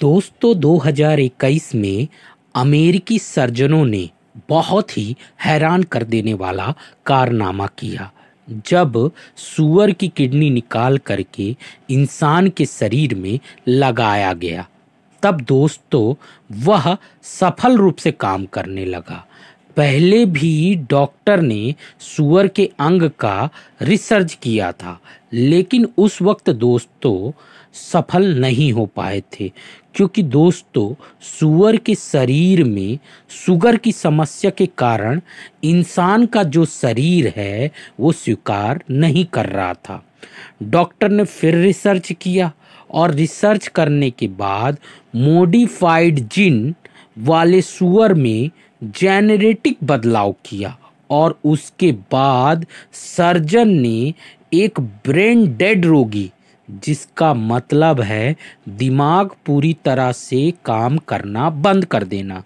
दोस्तों 2021 में अमेरिकी सर्जनों ने बहुत ही हैरान कर देने वाला कारनामा किया जब सुअर की किडनी निकाल करके इंसान के शरीर में लगाया गया तब दोस्तों वह सफल रूप से काम करने लगा पहले भी डॉक्टर ने सुअर के अंग का रिसर्च किया था लेकिन उस वक्त दोस्तों सफल नहीं हो पाए थे क्योंकि दोस्तों सुअर के शरीर में शुगर की समस्या के कारण इंसान का जो शरीर है वो स्वीकार नहीं कर रहा था डॉक्टर ने फिर रिसर्च किया और रिसर्च करने के बाद मोडिफाइड जिन वाले सुअर में जेनेटिक बदलाव किया और उसके बाद सर्जन ने एक ब्रेन डेड रोगी जिसका मतलब है दिमाग पूरी तरह से काम करना बंद कर देना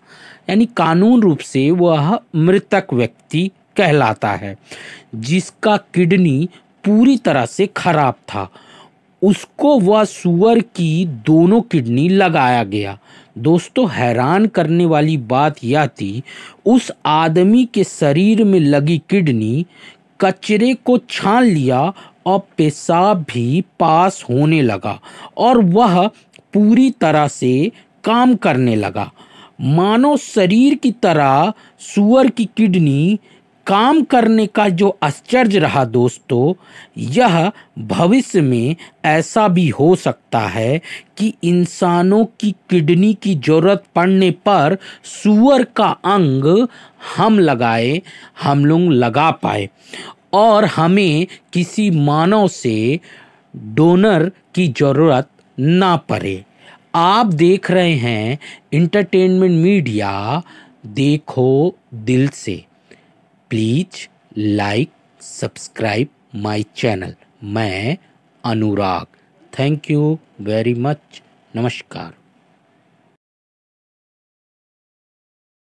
यानी कानून रूप से वह मृतक व्यक्ति कहलाता है जिसका किडनी पूरी तरह से खराब था उसको व सुअर की दोनों किडनी लगाया गया दोस्तों हैरान करने वाली बात यह थी उस आदमी के शरीर में लगी किडनी कचरे को छान लिया और पेशाब भी पास होने लगा और वह पूरी तरह से काम करने लगा मानो शरीर की तरह सुअर की किडनी काम करने का जो आश्चर्य रहा दोस्तों यह भविष्य में ऐसा भी हो सकता है कि इंसानों की किडनी की जरूरत पड़ने पर सुअर का अंग हम लगाए हम लोग लगा पाए और हमें किसी मानव से डोनर की जरूरत ना पड़े आप देख रहे हैं इंटरटेनमेंट मीडिया देखो दिल से please like subscribe my channel मैं Anurag thank you very much नमस्कार